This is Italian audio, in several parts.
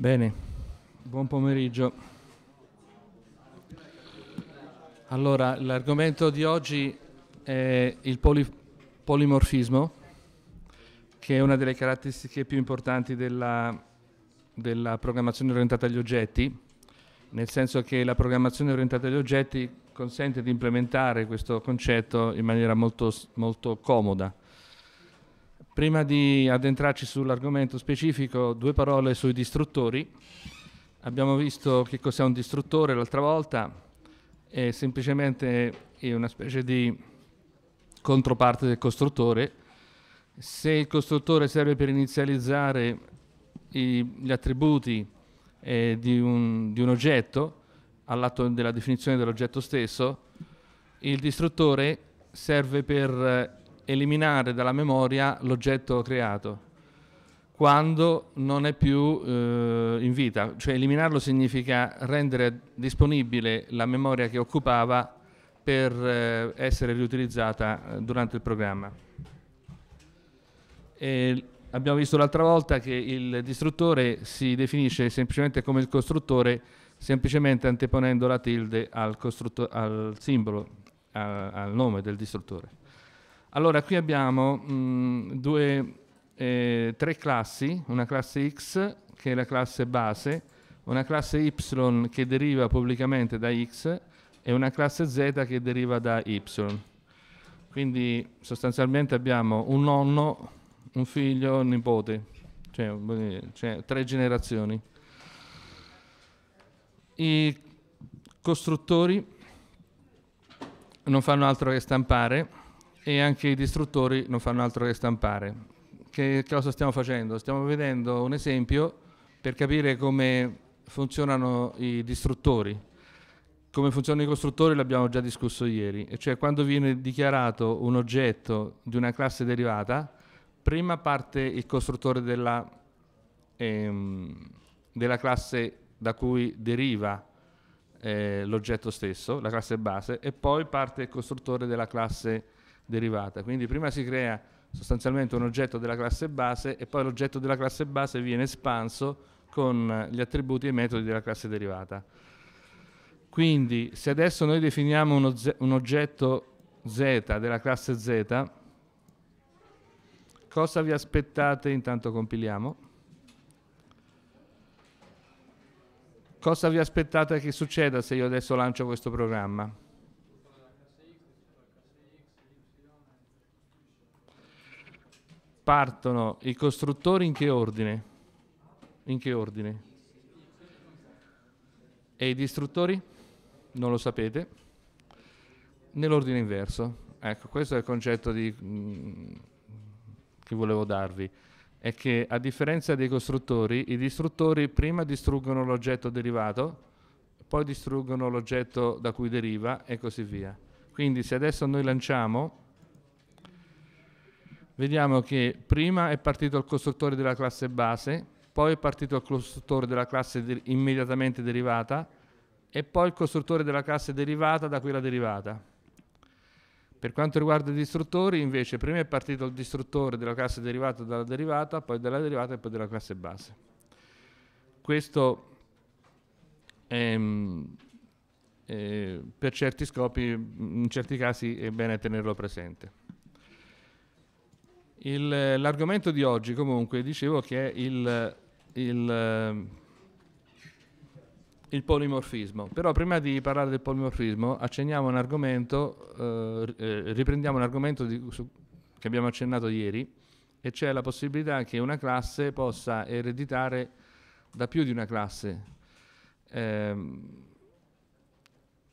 Bene, buon pomeriggio. Allora, l'argomento di oggi è il poli- polimorfismo, che è una delle caratteristiche più importanti della, della programmazione orientata agli oggetti, nel senso che la programmazione orientata agli oggetti consente di implementare questo concetto in maniera molto, molto comoda Prima di addentrarci sull'argomento specifico, due parole sui distruttori. Abbiamo visto che cos'è un distruttore l'altra volta, è semplicemente una specie di controparte del costruttore. Se il costruttore serve per inizializzare i, gli attributi eh, di, un, di un oggetto, all'atto della definizione dell'oggetto stesso, il distruttore serve per eh, eliminare dalla memoria l'oggetto creato quando non è più eh, in vita, cioè eliminarlo significa rendere disponibile la memoria che occupava per eh, essere riutilizzata eh, durante il programma. E abbiamo visto l'altra volta che il distruttore si definisce semplicemente come il costruttore, semplicemente anteponendo la tilde al, al simbolo, a, al nome del distruttore. Allora, qui abbiamo mh, mm, due, eh, tre classi, una classe X che è la classe base, una classe Y che deriva pubblicamente da X e una classe Z che deriva da Y. Quindi sostanzialmente abbiamo un nonno, un figlio, un nipote, cioè, cioè tre generazioni. I costruttori non fanno altro che stampare e anche i distruttori non fanno altro che stampare. Che cosa stiamo facendo? Stiamo vedendo un esempio per capire come funzionano i distruttori. Come funzionano i costruttori l'abbiamo già discusso ieri, e cioè quando viene dichiarato un oggetto di una classe derivata, prima parte il costruttore della, ehm, della classe da cui deriva eh, l'oggetto stesso, la classe base, e poi parte il costruttore della classe derivata. Quindi prima si crea sostanzialmente un oggetto della classe base e poi l'oggetto della classe base viene espanso con gli attributi e i metodi della classe derivata. Quindi se adesso noi definiamo un, un oggetto z della classe z, cosa vi aspettate intanto compiliamo? Cosa vi aspettate che succeda se io adesso lancio questo programma? partono i costruttori in che ordine? In che ordine? E i distruttori? Non lo sapete? Nell'ordine inverso. Ecco, questo è il concetto di, mh, mm, che volevo darvi. È che a differenza dei costruttori, i distruttori prima distruggono l'oggetto derivato, poi distruggono l'oggetto da cui deriva e così via. Quindi se adesso noi lanciamo vediamo che prima è partito il costruttore della classe base, poi è partito il costruttore della classe de immediatamente derivata e poi il costruttore della classe derivata da quella derivata. Per quanto riguarda i distruttori, invece, prima è partito il distruttore della classe derivata dalla derivata, poi dalla derivata e poi dalla classe base. Questo ehm, eh, per certi scopi, in certi casi, è bene tenerlo presente. Il, l'argomento di oggi comunque dicevo che è il, il, eh, il, polimorfismo, però prima di parlare del polimorfismo accenniamo un argomento, eh, eh, riprendiamo un argomento di, su, che abbiamo accennato ieri e cioè la possibilità che una classe possa ereditare da più di una classe. Eh,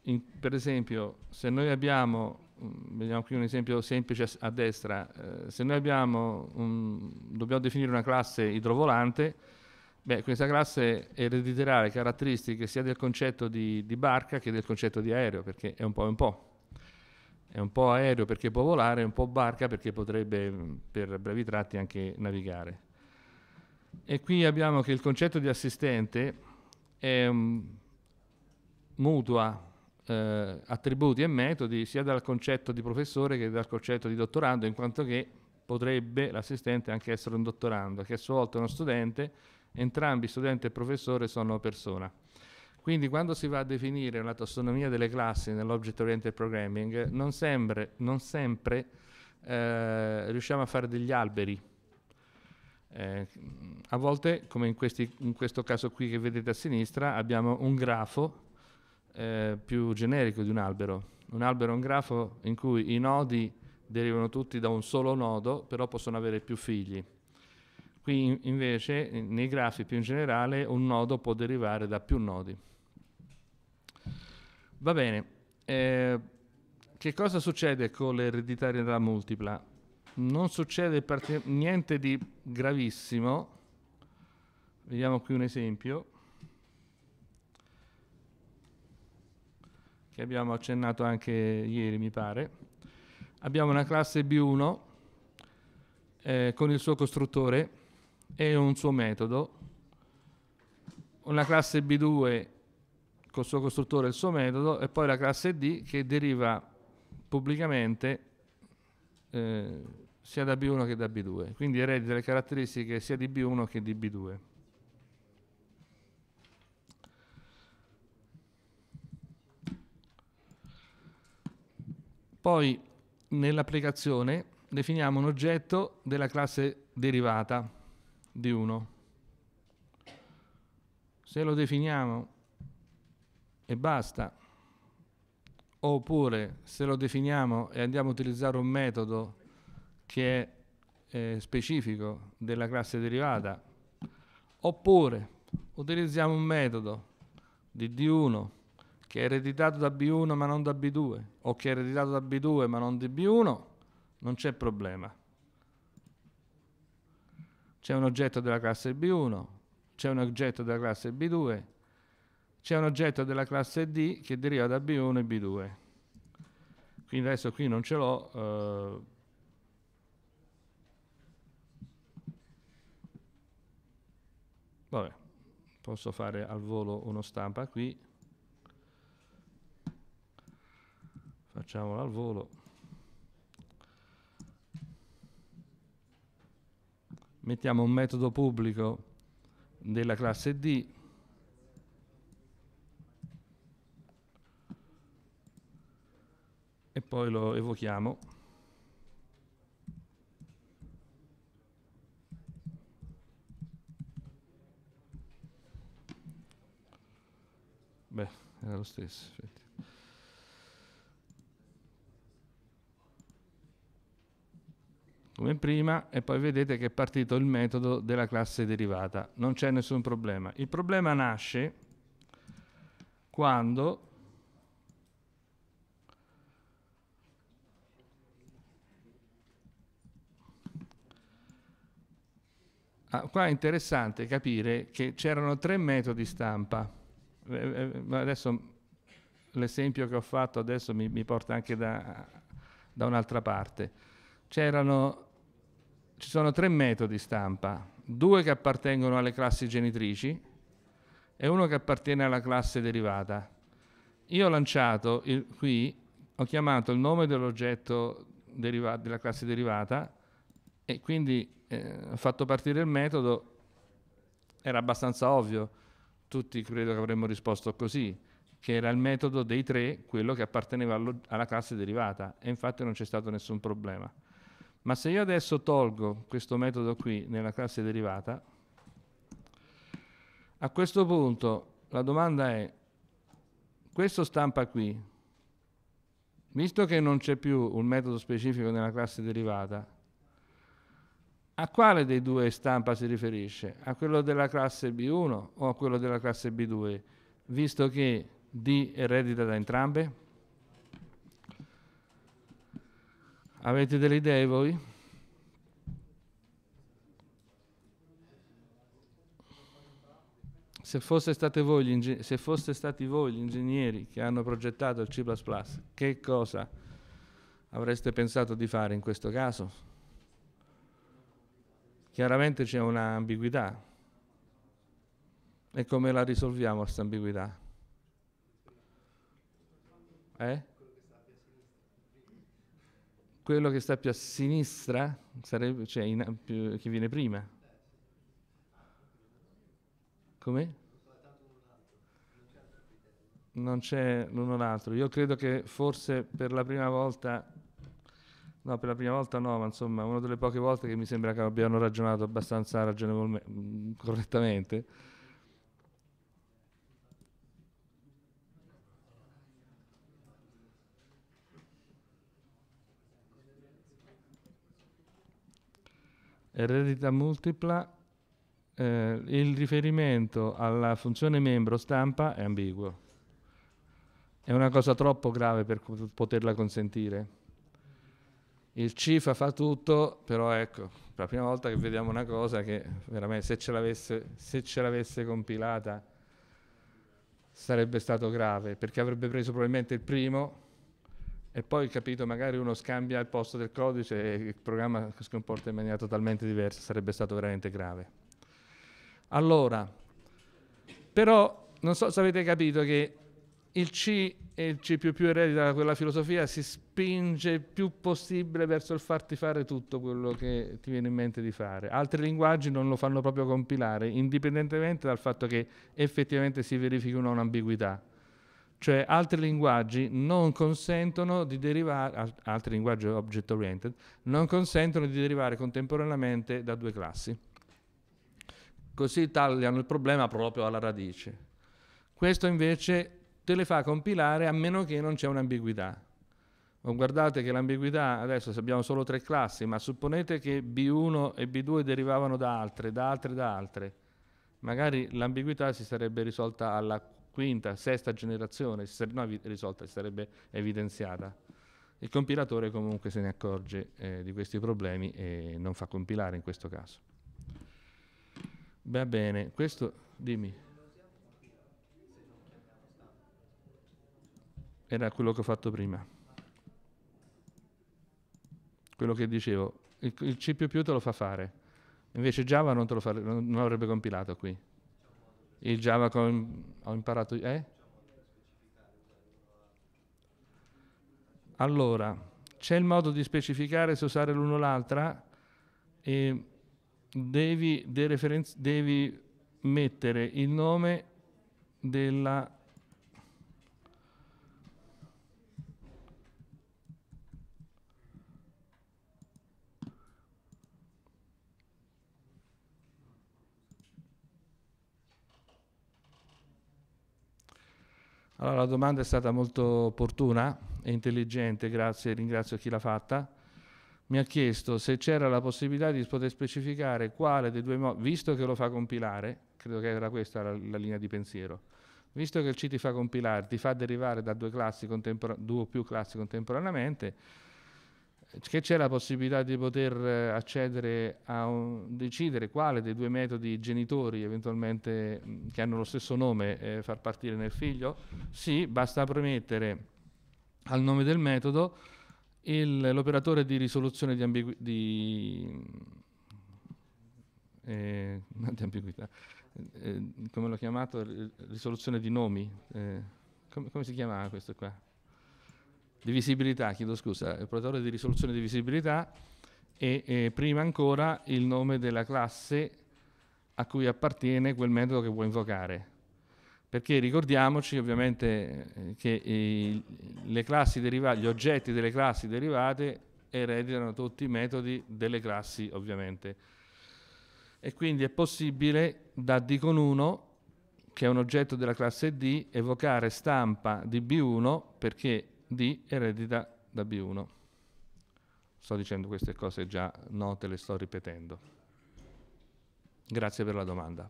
in, per esempio se noi abbiamo Mm, vediamo qui un esempio semplice a, destra, eh, se noi un, dobbiamo definire una classe idrovolante, beh, questa classe erediterà le caratteristiche sia del concetto di, di, barca che del concetto di aereo, perché è un po' un po'. È un po' aereo perché può volare, è un po' barca perché potrebbe mm, per brevi tratti anche navigare. E qui abbiamo che il concetto di assistente è, um, mutua eh, attributi e metodi sia dal concetto di professore che dal concetto di dottorando, in quanto che potrebbe l'assistente anche essere un dottorando, che a sua volta è uno studente, entrambi studente e professore sono persona. Quindi quando si va a definire una tassonomia delle classi nell'object oriented programming, non sempre, non sempre eh, riusciamo a fare degli alberi. Eh, a volte, come in, questi, in questo caso qui che vedete a sinistra, abbiamo un grafo eh, più generico di un albero. Un albero è un grafo in cui i nodi derivano tutti da un solo nodo, però possono avere più figli. Qui invece, nei grafi più in generale, un nodo può derivare da più nodi. Va bene, eh, che cosa succede con l'ereditarietà multipla? Non succede niente di gravissimo. Vediamo qui un esempio. che abbiamo accennato anche ieri, mi pare. Abbiamo una classe B1 eh, con il suo costruttore e un suo metodo, una classe B2 con il suo costruttore e il suo metodo e poi la classe D che deriva pubblicamente eh, sia da B1 che da B2, quindi eredita le caratteristiche sia di B1 che di B2. Poi nell'applicazione definiamo un oggetto della classe derivata di 1. Se lo definiamo e basta, oppure se lo definiamo e andiamo a utilizzare un metodo che è eh, specifico della classe derivata, oppure utilizziamo un metodo di D1 che è ereditato da B1 ma non da B2 o che è ereditato da B2 ma non di B1, non c'è problema. C'è un oggetto della classe B1, c'è un oggetto della classe B2, c'è un oggetto della classe D che deriva da B1 e B2. Quindi adesso qui non ce l'ho. Eh, vabbè, posso fare al volo uno stampa qui. facciamolo al volo. Mettiamo un metodo pubblico della classe D e poi lo evochiamo. Beh, era lo stesso. Sì. come prima e poi vedete che è partito il metodo della classe derivata. Non c'è nessun problema. Il problema nasce quando Ah, qua è interessante capire che c'erano tre metodi stampa. Eh, eh, adesso l'esempio che ho fatto adesso mi, mi porta anche da, da un'altra parte. C'erano ci sono tre metodi stampa, due che appartengono alle classi genitrici e uno che appartiene alla classe derivata. Io ho lanciato il, qui, ho chiamato il nome dell'oggetto della classe derivata e quindi eh, ho fatto partire il metodo, era abbastanza ovvio, tutti credo che avremmo risposto così, che era il metodo dei tre, quello che apparteneva alla classe derivata e infatti non c'è stato nessun problema. Ma se io adesso tolgo questo metodo qui nella classe derivata, a questo punto la domanda è, questo stampa qui, visto che non c'è più un metodo specifico nella classe derivata, a quale dei due stampa si riferisce? A quello della classe B1 o a quello della classe B2, visto che D eredita da entrambe? Avete delle idee voi? Se, voi se foste, stati voi gli ingegneri che hanno progettato il C ⁇ che cosa avreste pensato di fare in questo caso? Chiaramente c'è un'ambiguità. E come la risolviamo questa ambiguità? Eh? quello che sta più a sinistra sarebbe, cioè in, più, che viene prima. Come? Non c'è l'uno l'altro. Io credo che forse per la prima volta, no, per la prima volta no, ma insomma, una delle poche volte che mi sembra che abbiano ragionato abbastanza ragionevolmente, mm, correttamente eredità multipla, eh, il riferimento alla funzione membro stampa è ambiguo. È una cosa troppo grave per poterla consentire. Il CIFA fa tutto, però ecco, la prima volta che vediamo una cosa che veramente se ce l'avesse compilata sarebbe stato grave, perché avrebbe preso probabilmente il primo e poi capito magari uno scambia il posto del codice e il programma si comporta in maniera totalmente diversa, sarebbe stato veramente grave. Allora, però non so se avete capito che il C e il C++ eredita da quella filosofia si spinge il più possibile verso il farti fare tutto quello che ti viene in mente di fare. Altri linguaggi non lo fanno proprio compilare, indipendentemente dal fatto che effettivamente si verifichi un'ambiguità cioè altri linguaggi non consentono di derivare, altri linguaggi object oriented, non consentono di derivare contemporaneamente da due classi. Così tagliano il problema proprio alla radice. Questo invece te le fa compilare a meno che non c'è un'ambiguità. Guardate che l'ambiguità, adesso abbiamo solo tre classi, ma supponete che B1 e B2 derivavano da altre, da altre, da altre. Magari l'ambiguità si sarebbe risolta alla quinta, sesta generazione, si sarebbe, no, risolta, si sarebbe evidenziata. Il compilatore comunque se ne accorge eh, di questi problemi e non fa compilare in questo caso. Va bene, questo dimmi. Era quello che ho fatto prima. Quello che dicevo, il, il C++ te lo fa fare, invece Java non, fa, non, non avrebbe compilato qui. Il Java che ho imparato... Eh? Allora, c'è il modo di specificare se usare l'uno o l'altra e devi, dereferenz- devi mettere il nome della Allora, la domanda è stata molto opportuna e intelligente, grazie, ringrazio chi l'ha fatta. Mi ha chiesto se c'era la possibilità di poter specificare quale dei due modi, visto che lo fa compilare, credo che era questa la, la linea di pensiero, visto che il C ti fa compilare, ti fa derivare da due, classi due o più classi contemporaneamente, che c'è la possibilità di poter eh, accedere a un, decidere quale dei due metodi genitori eventualmente mm, che hanno lo stesso nome eh, far partire nel figlio? Sì, basta premettere al nome del metodo il, l'operatore di risoluzione di, ambigu- di, eh, di ambiguità, eh, come l'ho chiamato, risoluzione di nomi, eh, come, come si chiamava questo qua? di visibilità, chiedo scusa, il protocollo di risoluzione di visibilità e eh, prima ancora il nome della classe a cui appartiene quel metodo che vuoi invocare. Perché ricordiamoci ovviamente eh, che eh, classi derivate, gli oggetti delle classi derivate ereditano tutti i metodi delle classi ovviamente. E quindi è possibile da D con 1, che è un oggetto della classe D, evocare stampa di B1 perché D eredita da B1. Sto dicendo queste cose già note, le sto ripetendo. Grazie per la domanda.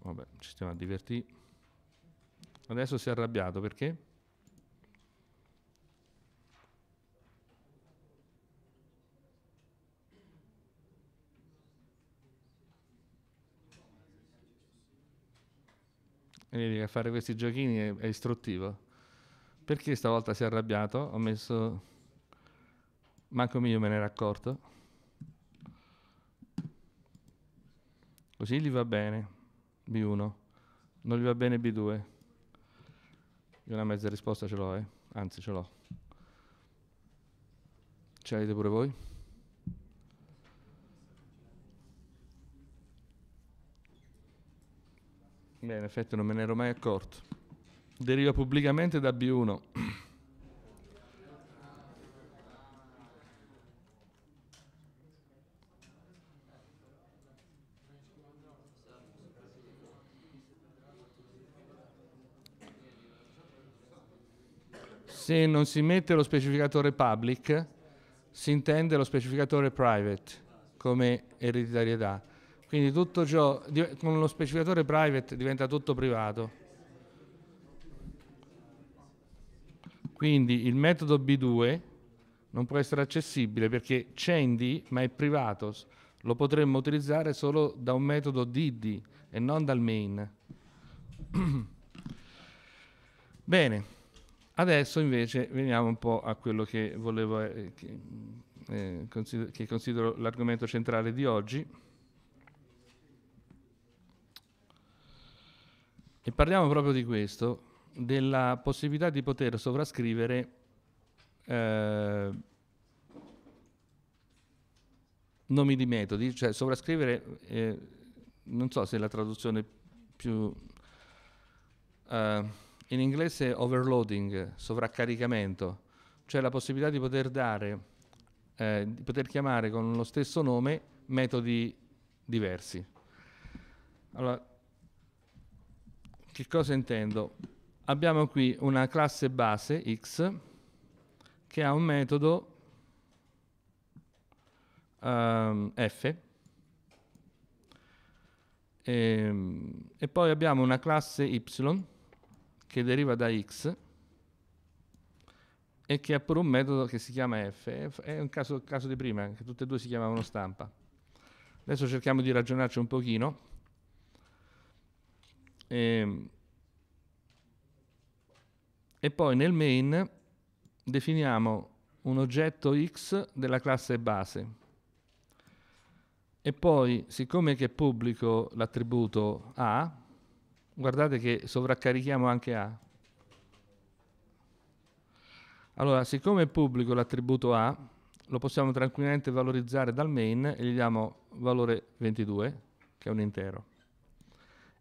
Vabbè, ci stiamo a divertire. Adesso si è arrabbiato perché? Vedi, fare questi giochini è, è istruttivo. Perché stavolta si è arrabbiato? Ho messo... Manco mio me ne era accorto. Così gli va bene B1. Non gli va bene B2. Io una mezza risposta ce l'ho, eh. Anzi, ce l'ho. Ce l'avete pure voi? Beh, in effetti non me ne ero mai accorto. Deriva pubblicamente da B1. se non si mette lo specificatore public, si intende lo specificatore private come ereditarietà. Quindi tutto ciò, con lo specificatore private diventa tutto privato. Quindi il metodo B2 non può essere accessibile perché c'è in D ma è privato. Lo potremmo utilizzare solo da un metodo DD e non dal main. Bene, adesso invece veniamo un po' a quello che, volevo, eh, che, eh, consider che considero l'argomento centrale di oggi. E parliamo proprio di questo, della possibilità di poter sovrascrivere eh, nomi di metodi, cioè sovrascrivere, eh, non so se è la traduzione più... Eh, in inglese overloading, sovraccaricamento, cioè la possibilità di poter dare, eh, di poter chiamare con lo stesso nome metodi diversi. Allora, che cosa intendo? Abbiamo qui una classe base X che ha un metodo um, F e, ehm, e poi abbiamo una classe Y che deriva da X e che ha pure un metodo che si chiama F. È un caso, caso di prima, che tutte e due si chiamavano stampa. Adesso cerchiamo di ragionarci un pochino. E, ehm, e poi nel main definiamo un oggetto X della classe base. E poi, siccome che pubblico l'attributo A, guardate che sovraccarichiamo anche A. Allora, siccome pubblico l'attributo A, lo possiamo tranquillamente valorizzare dal main e gli diamo valore 22, che è un intero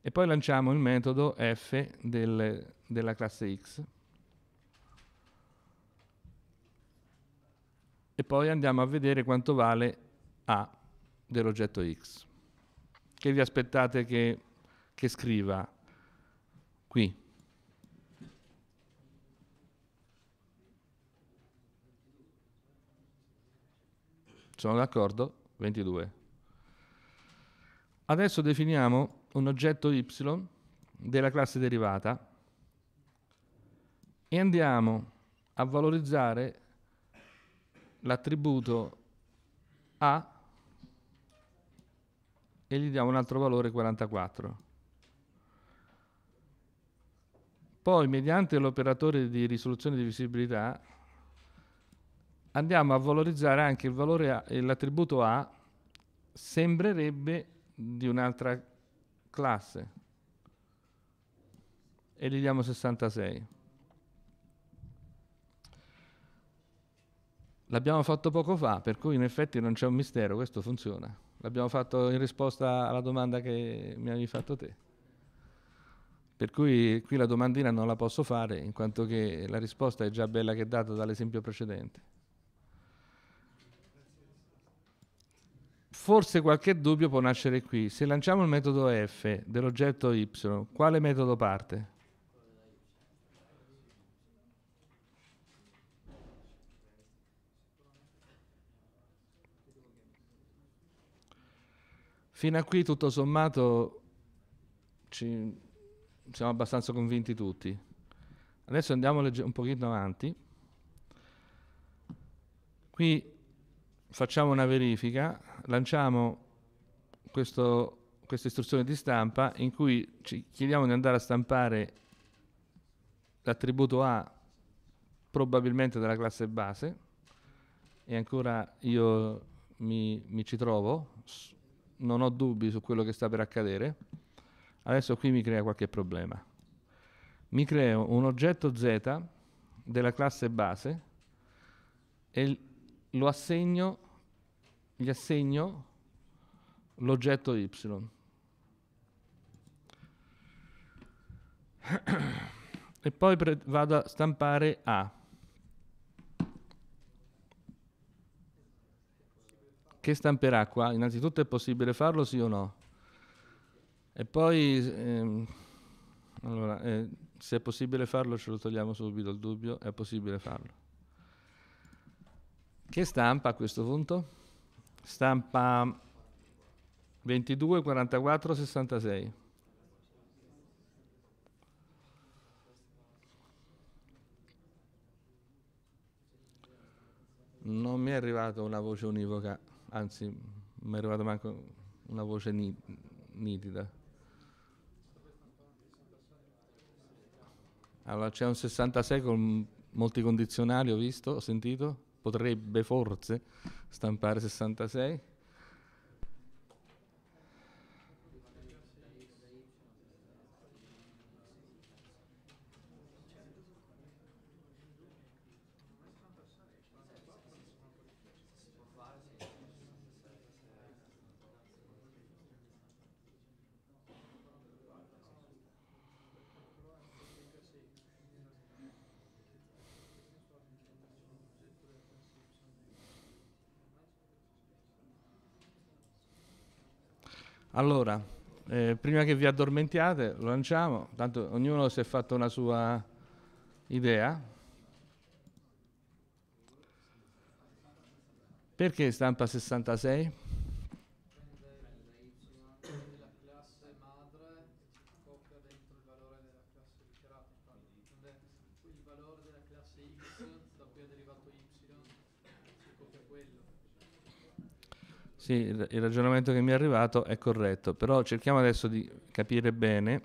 e poi lanciamo il metodo f del, della classe x e poi andiamo a vedere quanto vale a dell'oggetto x che vi aspettate che, che scriva qui sono d'accordo? 22 adesso definiamo un oggetto y della classe derivata e andiamo a valorizzare l'attributo a e gli diamo un altro valore 44. Poi mediante l'operatore di risoluzione di visibilità andiamo a valorizzare anche l'attributo a, a, sembrerebbe di un'altra classe classe e gli diamo 66. L'abbiamo fatto poco fa, per cui in effetti non c'è un mistero, questo funziona. L'abbiamo fatto in risposta alla domanda che mi avevi fatto te. Per cui qui la domandina non la posso fare, in quanto che la risposta è già bella che è data dall'esempio precedente. Forse qualche dubbio può nascere qui. Se lanciamo il metodo f dell'oggetto y, quale metodo parte? Fino a qui tutto sommato ci, siamo abbastanza convinti tutti. Adesso andiamo un pochino avanti. Qui facciamo una verifica lanciamo questo, questa istruzione di stampa in cui ci chiediamo di andare a stampare l'attributo A probabilmente della classe base e ancora io mi, mi ci trovo, non ho dubbi su quello che sta per accadere, adesso qui mi crea qualche problema. Mi creo un oggetto Z della classe base e lo assegno gli assegno l'oggetto y. e poi vado a stampare A. Che stamperà qua? Innanzitutto è possibile farlo sì o no? E poi, ehm, allora, eh, se è possibile farlo ce lo togliamo subito il dubbio, è possibile farlo. Che stampa a questo punto? Stampa 22 44 66. Non mi è arrivata una voce univoca, anzi, mi è arrivata manco una voce nitida. Allora c'è un 66 con molti condizionali, ho visto, ho sentito potrebbe forse stampare 66? Allora, eh, prima che vi addormentiate, lo lanciamo, tanto ognuno si è fatto una sua idea. Perché stampa 66? Sì, il ragionamento che mi è arrivato è corretto, però cerchiamo adesso di capire bene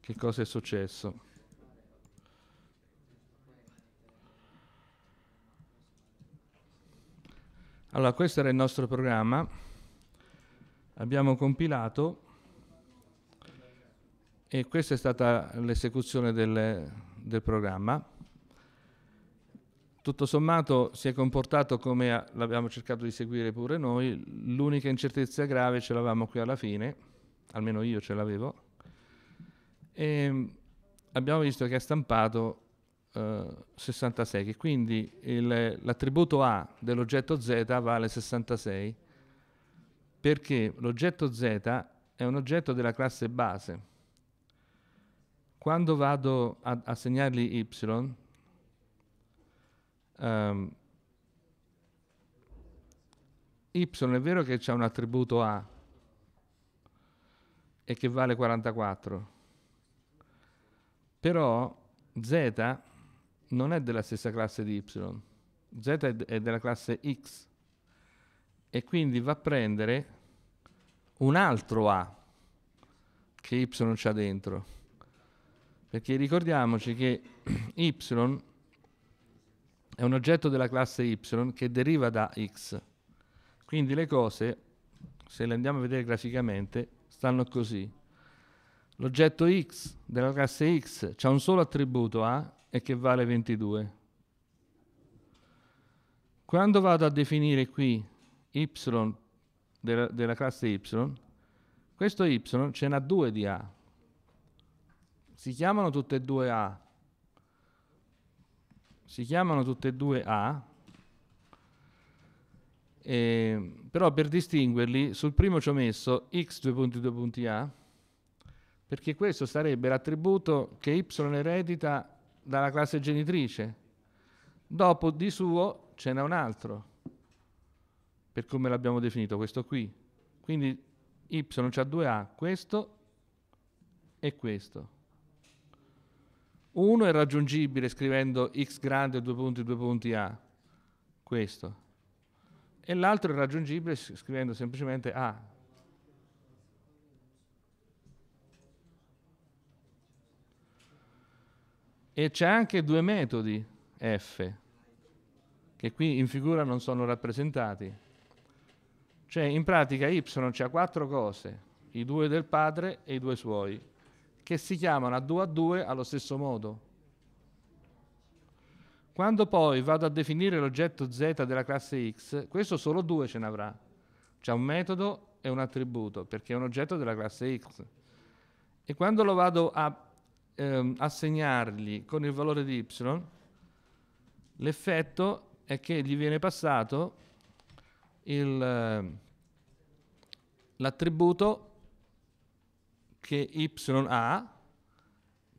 che cosa è successo. Allora, questo era il nostro programma. Abbiamo compilato e questa è stata l'esecuzione del, del programma tutto sommato si è comportato come l'abbiamo cercato di seguire pure noi, l'unica incertezza grave ce l'avevamo qui alla fine, almeno io ce l'avevo, e ehm, abbiamo visto che ha stampato eh, 66, che quindi il, l'attributo A dell'oggetto Z vale 66, perché l'oggetto Z è un oggetto della classe base. Quando vado ad assegnargli y, Um, y è vero che c'è un attributo A e che vale 44, però Z non è della stessa classe di Y, Z è, d- è della classe X e quindi va a prendere un altro A che Y c'ha dentro. Perché ricordiamoci che Y è un oggetto della classe y che deriva da x. Quindi le cose, se le andiamo a vedere graficamente, stanno così. L'oggetto x della classe x ha un solo attributo a e che vale 22. Quando vado a definire qui y della, della classe y, questo y ce n'ha due di a. Si chiamano tutte e due a, si chiamano tutte e due A, eh, però per distinguerli sul primo ci ho messo x 2.2.a, perché questo sarebbe l'attributo che y eredita dalla classe genitrice. Dopo di suo ce n'è un altro, per come l'abbiamo definito, questo qui. Quindi y c'ha due a questo e questo. Uno è raggiungibile scrivendo x grande 2 punti 2 punti a, questo, e l'altro è raggiungibile scrivendo semplicemente a. E c'è anche due metodi f, che qui in figura non sono rappresentati. Cioè in pratica y c'ha quattro cose, i due del padre e i due suoi che si chiamano a due a due allo stesso modo. Quando poi vado a definire l'oggetto z della classe x, questo solo due ce n'avrà. C'è un metodo e un attributo, perché è un oggetto della classe x. E quando lo vado a ehm, assegnargli con il valore di y, l'effetto è che gli viene passato il, ehm, l'attributo che y ha,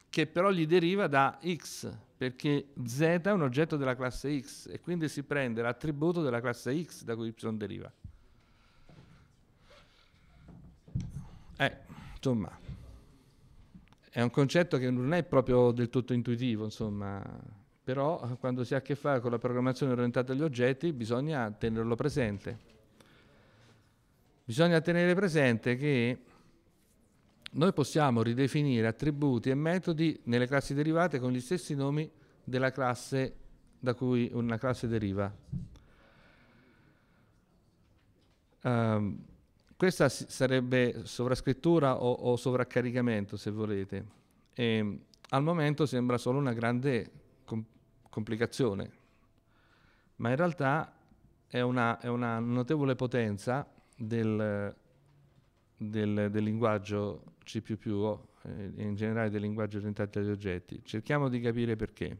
che però gli deriva da x, perché z è un oggetto della classe x e quindi si prende l'attributo della classe x da cui y deriva. Eh, insomma, è un concetto che non è proprio del tutto intuitivo, insomma, però quando si ha a che fare con la programmazione orientata agli oggetti bisogna tenerlo presente. Bisogna tenere presente che noi possiamo ridefinire attributi e metodi nelle classi derivate con gli stessi nomi della classe da cui una classe deriva. Um, questa sarebbe sovrascrittura o, o sovraccaricamento, se volete. E, al momento sembra solo una grande com complicazione, ma in realtà è una, è una notevole potenza del, del, del linguaggio c++ eh, in generale dei linguaggi orientati agli oggetti. Cerchiamo di capire perché.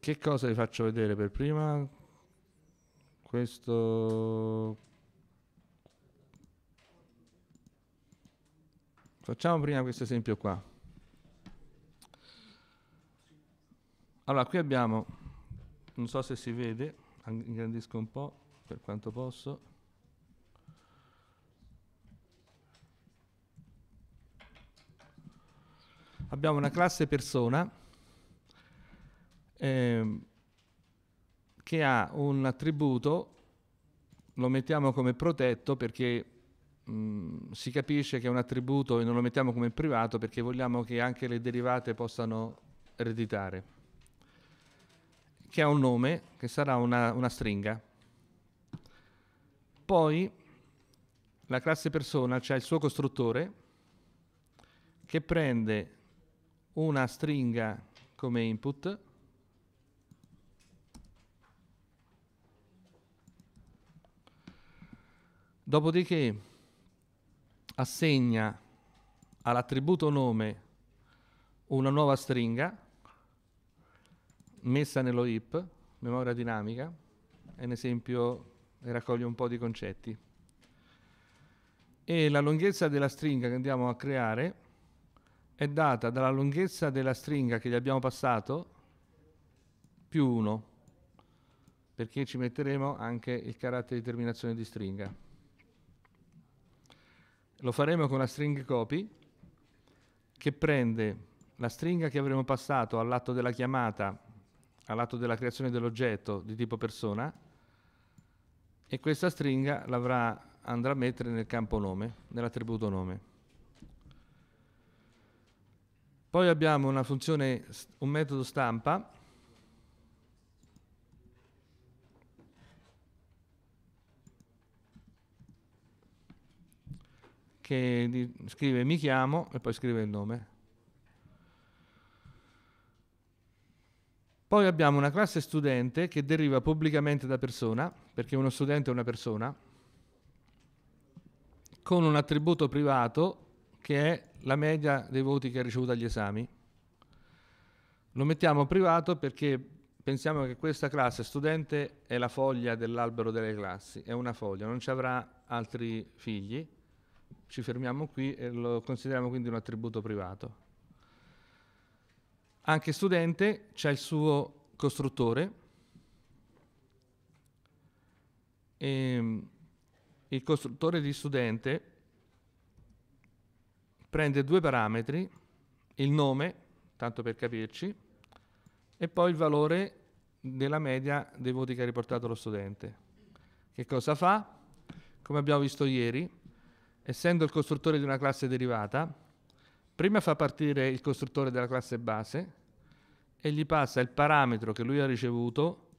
Che cosa vi faccio vedere per prima? Questo... Facciamo prima questo esempio qua. Allora, qui abbiamo, non so se si vede, ingrandisco un po' per quanto posso, abbiamo una classe persona eh, che ha un attributo, lo mettiamo come protetto perché mh, si capisce che è un attributo e non lo mettiamo come privato perché vogliamo che anche le derivate possano ereditare che ha un nome, che sarà una, una, stringa. Poi la classe persona ha cioè il suo costruttore che prende una stringa come input dopodiché assegna all'attributo nome una nuova stringa messa nello heap, memoria dinamica, è un esempio che raccoglie un po' di concetti. E la lunghezza della stringa che andiamo a creare è data dalla lunghezza della stringa che gli abbiamo passato più 1, perché ci metteremo anche il carattere di terminazione di stringa. Lo faremo con la string copy che prende la stringa che avremo passato all'atto della chiamata, all'atto della creazione dell'oggetto di tipo persona, e questa stringa andrà a mettere nel campo nome, nell'attributo nome. Poi abbiamo una funzione, un metodo stampa, che scrive mi chiamo e poi scrive il nome. Poi abbiamo una classe studente che deriva pubblicamente da persona, perché uno studente è una persona, con un attributo privato che è la media dei voti che ha ricevuto agli esami. Lo mettiamo privato perché pensiamo che questa classe studente è la foglia dell'albero delle classi, è una foglia, non ci avrà altri figli. Ci fermiamo qui e lo consideriamo quindi un attributo privato. Anche studente c'è il suo costruttore. E ehm, il costruttore di studente prende due parametri, il nome, tanto per capirci, e poi il valore della media dei voti che ha riportato lo studente. Che cosa fa? Come abbiamo visto ieri, essendo il costruttore di una classe derivata, prima fa partire il costruttore della classe base e gli passa il parametro che lui ha ricevuto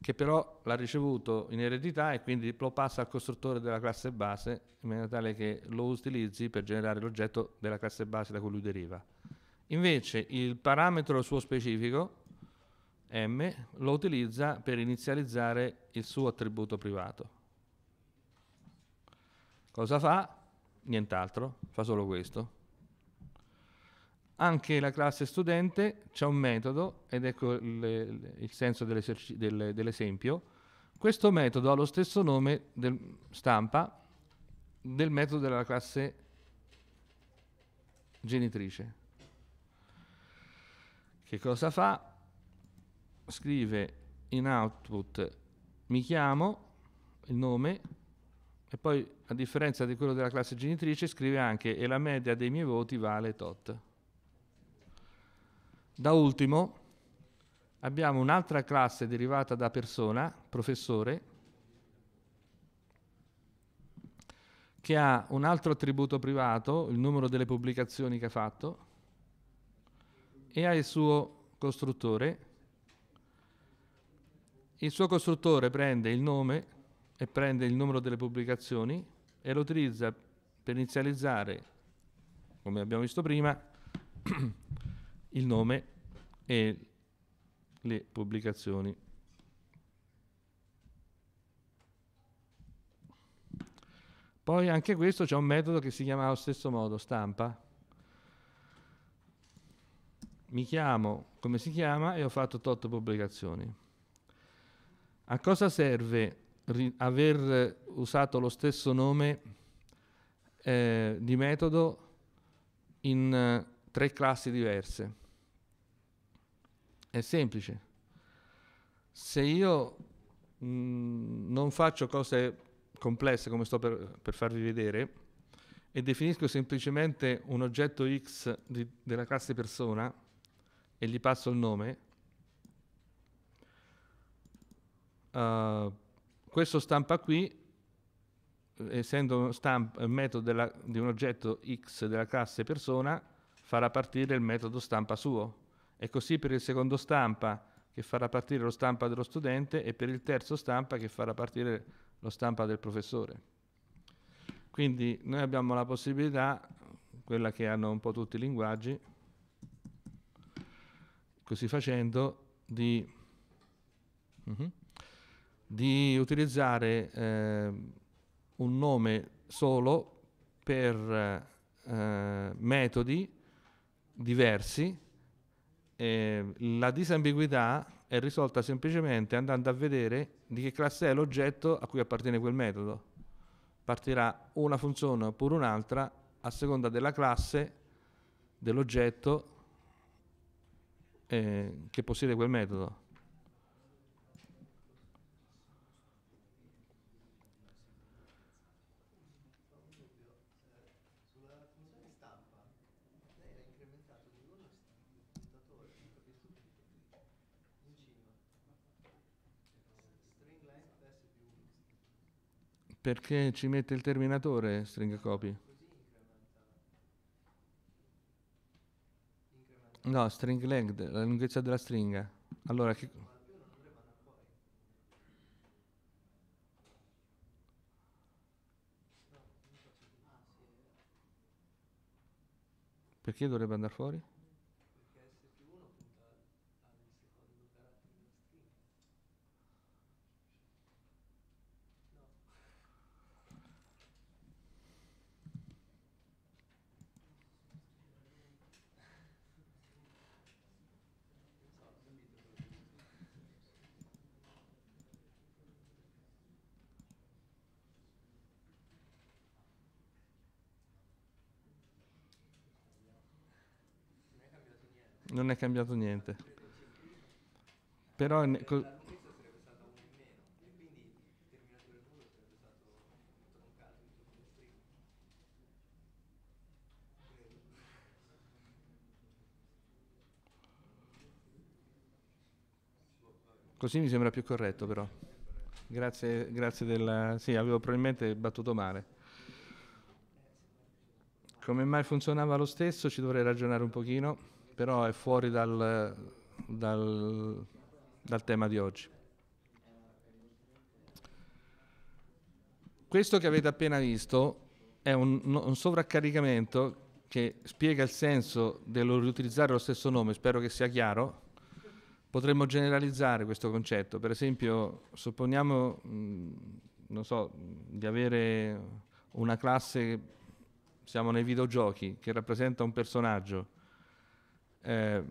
che però l'ha ricevuto in eredità e quindi lo passa al costruttore della classe base in maniera tale che lo utilizzi per generare l'oggetto della classe base da cui lui deriva. Invece il parametro suo specifico, m, lo utilizza per inizializzare il suo attributo privato. Cosa fa? Nient'altro, fa solo questo anche la classe studente c'è un metodo, ed ecco il, il senso del, dell'esempio, questo metodo ha lo stesso nome del stampa del metodo della classe genitrice. Che cosa fa? Scrive in output mi chiamo, il nome, e poi a differenza di quello della classe genitrice scrive anche e la media dei miei voti vale tot. Da ultimo abbiamo un'altra classe derivata da persona, professore, che ha un altro attributo privato, il numero delle pubblicazioni che ha fatto, e ha il suo costruttore. Il suo costruttore prende il nome e prende il numero delle pubblicazioni e lo utilizza per inizializzare, come abbiamo visto prima, il nome e le pubblicazioni. Poi anche questo c'è un metodo che si chiama allo stesso modo stampa. Mi chiamo come si chiama e ho fatto 8 pubblicazioni. A cosa serve aver usato lo stesso nome eh, di metodo in eh, tre classi diverse? È semplice. Se io mh, mm, non faccio cose complesse come sto per, per, farvi vedere e definisco semplicemente un oggetto X di, della classe persona e gli passo il nome, uh, questo stampa qui essendo stamp, il metodo della, di un oggetto X della classe persona, farà partire il metodo stampa suo. È così per il secondo stampa che farà partire lo stampa dello studente e per il terzo stampa che farà partire lo stampa del professore. Quindi noi abbiamo la possibilità, quella che hanno un po' tutti i linguaggi, così facendo, di, uh mhm. -huh, di utilizzare eh, un nome solo per eh, metodi diversi eh, la disambiguità è risolta semplicemente andando a vedere di che classe è l'oggetto a cui appartiene quel metodo. Partirà una funzione oppure un'altra a seconda della classe dell'oggetto eh, che possiede quel metodo. Perché ci mette il terminatore string copy? No, string length, la lunghezza della stringa. Allora, che... Perché dovrebbe andare fuori? non è cambiato niente. Però... Ne, co- Così mi sembra più corretto però. Grazie, grazie della... Sì, avevo probabilmente battuto male. Come mai funzionava lo stesso? Ci dovrei ragionare un pochino però è fuori dal, dal, dal tema di oggi. Questo che avete appena visto è un, un, sovraccaricamento che spiega il senso dello riutilizzare lo stesso nome, spero che sia chiaro. Potremmo generalizzare questo concetto, per esempio supponiamo mh, so, di avere una classe, siamo nei videogiochi, che rappresenta un personaggio eh,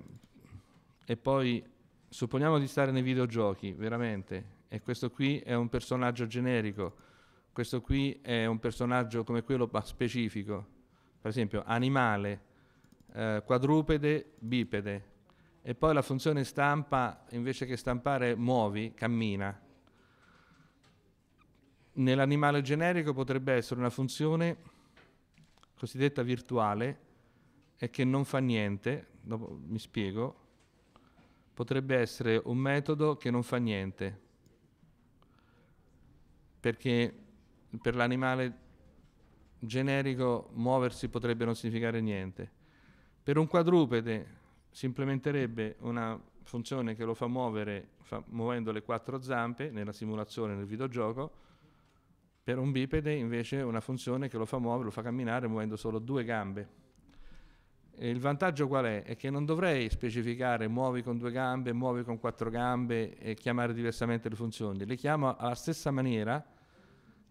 e poi supponiamo di stare nei videogiochi, veramente, e questo qui è un personaggio generico, questo qui è un personaggio come quello specifico, per esempio animale, eh, quadrupede, bipede, e poi la funzione stampa, invece che stampare muovi, cammina. Nell'animale generico potrebbe essere una funzione cosiddetta virtuale e che non fa niente, dopo mi spiego, potrebbe essere un metodo che non fa niente, perché per l'animale generico muoversi potrebbe non significare niente. Per un quadrupede si implementerebbe una funzione che lo fa muovere fa, muovendo le quattro zampe nella simulazione nel videogioco, per un bipede invece una funzione che lo fa muovere, lo fa camminare muovendo solo due gambe il vantaggio qual è? È che non dovrei specificare muovi con due gambe, muovi con quattro gambe e chiamare diversamente le funzioni. Le chiamo alla stessa maniera.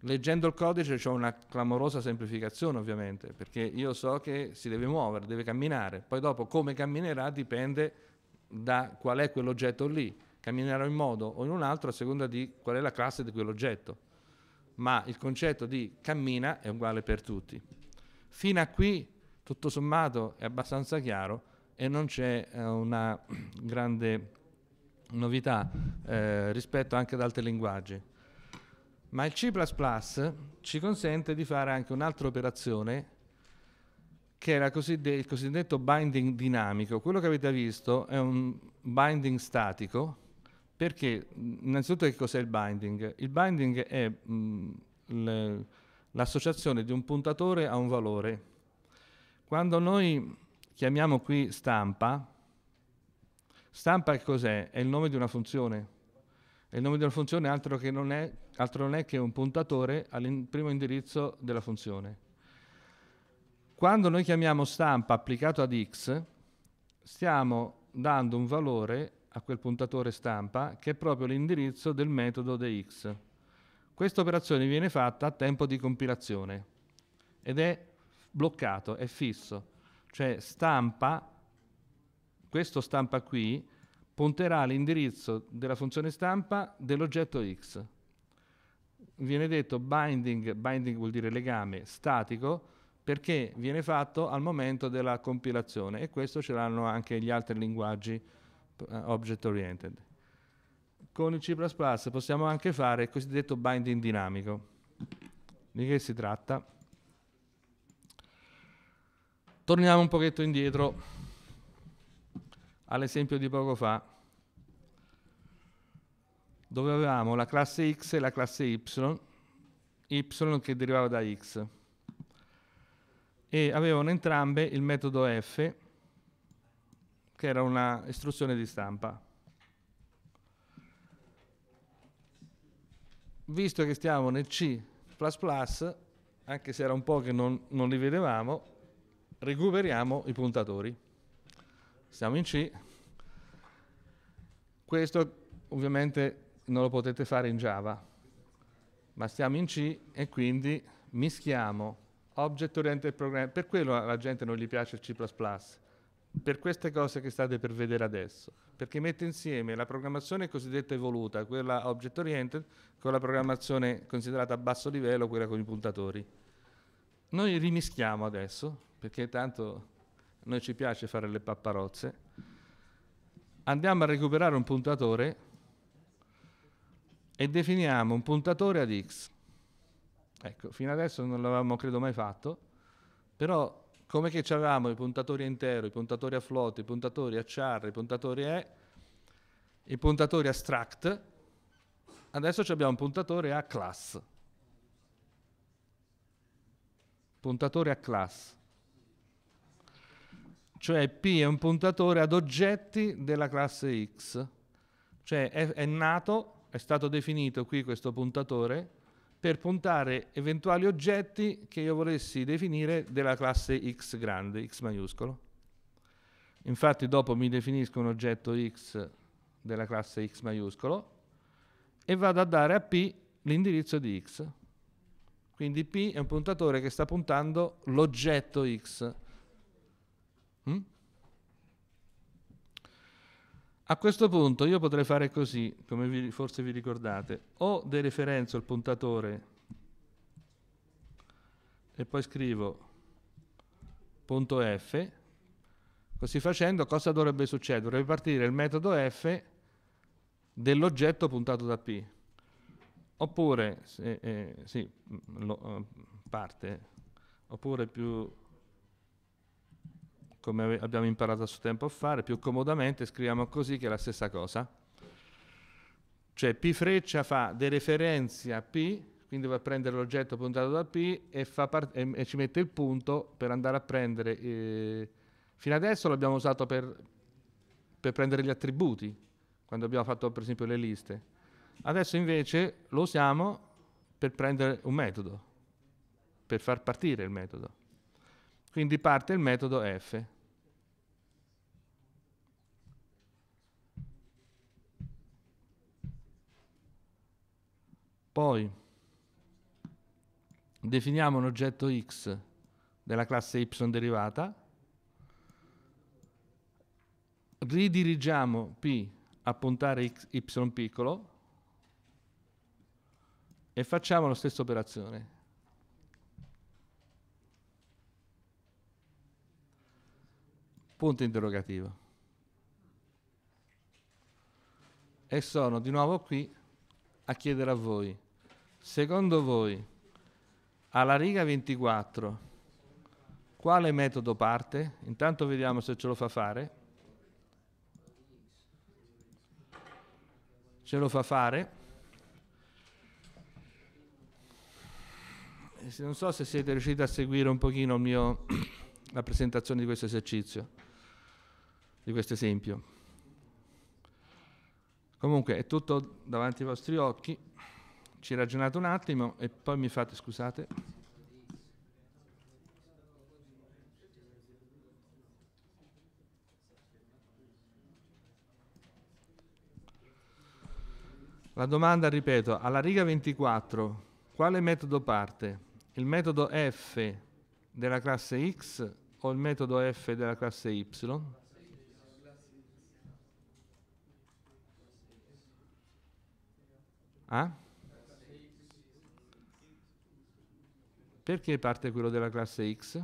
Leggendo il codice c'è una clamorosa semplificazione ovviamente, perché io so che si deve muovere, deve camminare. Poi dopo come camminerà dipende da qual è quell'oggetto lì. Camminerà in modo o in un altro a seconda di qual è la classe di quell'oggetto. Ma il concetto di cammina è uguale per tutti. Fino a qui tutto sommato è abbastanza chiaro e non c'è eh, una grande novità eh, rispetto anche ad altri linguaggi. Ma il C++ ci consente di fare anche un'altra operazione che era il cosiddetto binding dinamico. Quello che avete visto è un binding statico, perché innanzitutto che cos'è il binding? Il binding è l'associazione di un puntatore a un valore. Quando noi chiamiamo qui stampa, stampa cos'è? È il nome di una funzione. E il nome di una funzione altro, che non, è, altro non è che un puntatore al primo indirizzo della funzione. Quando noi chiamiamo stampa applicato ad x, stiamo dando un valore a quel puntatore stampa che è proprio l'indirizzo del metodo dx. Questa operazione viene fatta a tempo di compilazione ed è bloccato, è fisso. Cioè stampa, questo stampa qui, punterà all'indirizzo della funzione stampa dell'oggetto X. Viene detto binding, binding vuol dire legame statico, perché viene fatto al momento della compilazione e questo ce l'hanno anche gli altri linguaggi eh, object oriented. Con il C++ possiamo anche fare il cosiddetto binding dinamico. Di che si tratta? Torniamo un pochetto indietro all'esempio di poco fa, dove avevamo la classe x e la classe y, y che derivava da x, e avevano entrambe il metodo f, che era una istruzione di stampa. Visto che stiamo nel C++, anche se era un po' che non, non li vedevamo, recuperiamo i puntatori. Siamo in C. Questo ovviamente non lo potete fare in Java, ma siamo in C e quindi mischiamo object oriented programming, per quello alla gente non gli piace il C++, per queste cose che state per vedere adesso, perché mette insieme la programmazione cosiddetta evoluta, quella object oriented, con la programmazione considerata a basso livello, quella con i puntatori. Noi rimischiamo adesso perché tanto a noi ci piace fare le papparozze, andiamo a recuperare un puntatore e definiamo un puntatore ad x. Ecco, fino adesso non l'avevamo credo mai fatto, però come che avevamo i puntatori intero, i puntatori a float, i puntatori a char, i puntatori e, i puntatori a struct, adesso abbiamo un puntatore a class. Puntatore a class cioè P è un puntatore ad oggetti della classe X, cioè è, è nato, è stato definito qui questo puntatore per puntare eventuali oggetti che io volessi definire della classe X grande, X maiuscolo. Infatti dopo mi definisco un oggetto X della classe X maiuscolo e vado a dare a P l'indirizzo di X. Quindi P è un puntatore che sta puntando l'oggetto X Mm? A questo punto io potrei fare così, come vi, forse vi ricordate, o dereferenzo il puntatore e poi scrivo punto f, così facendo cosa dovrebbe succedere? Dovrebbe partire il metodo f dell'oggetto puntato da p, oppure, se, eh, sì, lo, eh, parte, oppure più come abbiamo imparato a suo tempo a fare, più comodamente scriviamo così che è la stessa cosa. Cioè P freccia fa dereferenzia P, quindi va a prendere l'oggetto puntato da P e, part- e, e ci mette il punto per andare a prendere... Eh, fino adesso l'abbiamo usato per, per prendere gli attributi, quando abbiamo fatto per esempio le liste. Adesso invece lo usiamo per prendere un metodo, per far partire il metodo. Quindi parte il metodo f. Poi definiamo un oggetto x della classe y derivata, ridirigiamo p a puntare y piccolo e facciamo la stessa operazione. Punto interrogativo. E sono di nuovo qui a chiedere a voi, secondo voi, alla riga 24, quale metodo parte? Intanto vediamo se ce lo fa fare. Ce lo fa fare. Non so se siete riusciti a seguire un pochino mio, la presentazione di questo esercizio di questo esempio. Comunque è tutto davanti ai vostri occhi, ci ragionate un attimo e poi mi fate, scusate, La domanda, ripeto, alla riga 24, quale metodo parte? Il metodo F della classe X o il metodo F della classe Y? Ah? Perché parte quello della classe X?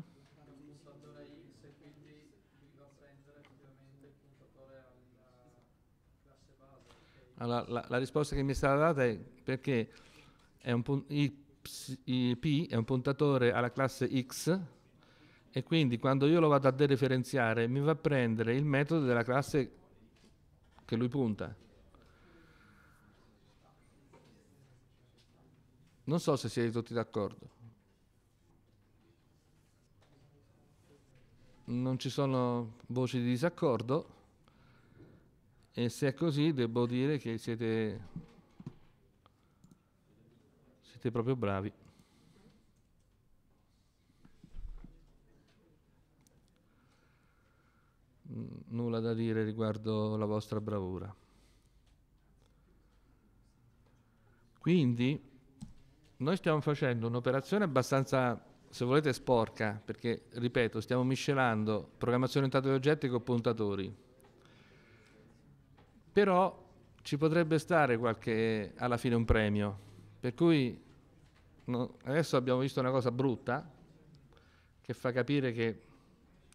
Allora, la, la, risposta che mi è stata data è perché è un, i P è un puntatore alla classe X e quindi quando io lo vado a dereferenziare mi va a prendere il metodo della classe che lui punta. Non so se siete tutti d'accordo. Non ci sono voci di disaccordo e se è così devo dire che siete, siete proprio bravi. Nulla da dire riguardo la vostra bravura. Quindi noi stiamo facendo un'operazione abbastanza, se volete, sporca, perché, ripeto, stiamo miscelando programmazione orientata agli oggetti con puntatori. Però ci potrebbe stare qualche, alla fine un premio, per cui no, adesso abbiamo visto una cosa brutta che fa capire che